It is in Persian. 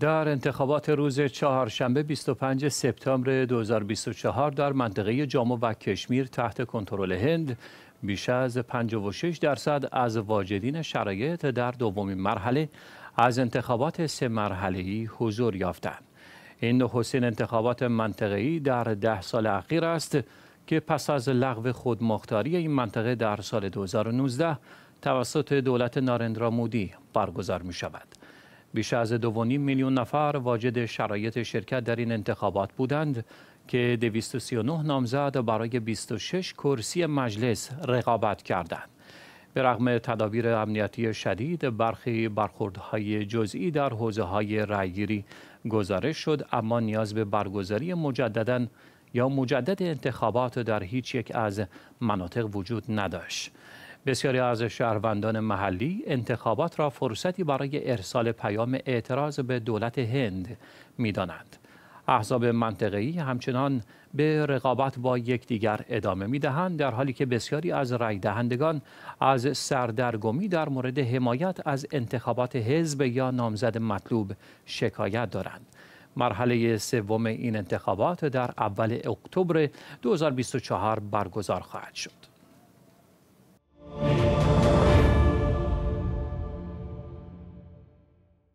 در انتخابات روز چهارشنبه 25 سپتامبر 2024 در منطقه جامو و کشمیر تحت کنترل هند بیش از 56 درصد از واجدین شرایط در دومین مرحله از انتخابات سه مرحله‌ای حضور یافتند. این حسین انتخابات منطقه‌ای در ده سال اخیر است که پس از لغو خودمختاری این منطقه در سال 2019 توسط دولت نارندرا مودی برگزار می شود. بیش از 2.5 میلیون نفر واجد شرایط شرکت در این انتخابات بودند که 239 نامزد برای 26 کرسی مجلس رقابت کردند. به رغم تدابیر امنیتی شدید برخی برخوردهای جزئی در حوزه های رأیگیری گزارش شد اما نیاز به برگزاری مجددا یا مجدد انتخابات در هیچ یک از مناطق وجود نداشت بسیاری از شهروندان محلی انتخابات را فرصتی برای ارسال پیام اعتراض به دولت هند میدانند. احزاب منطقه‌ای همچنان به رقابت با یکدیگر ادامه می‌دهند، در حالی که بسیاری از رای دهندگان از سردرگمی در مورد حمایت از انتخابات حزب یا نامزد مطلوب شکایت دارند. مرحله سوم این انتخابات در اول اکتبر 2024 برگزار خواهد شد.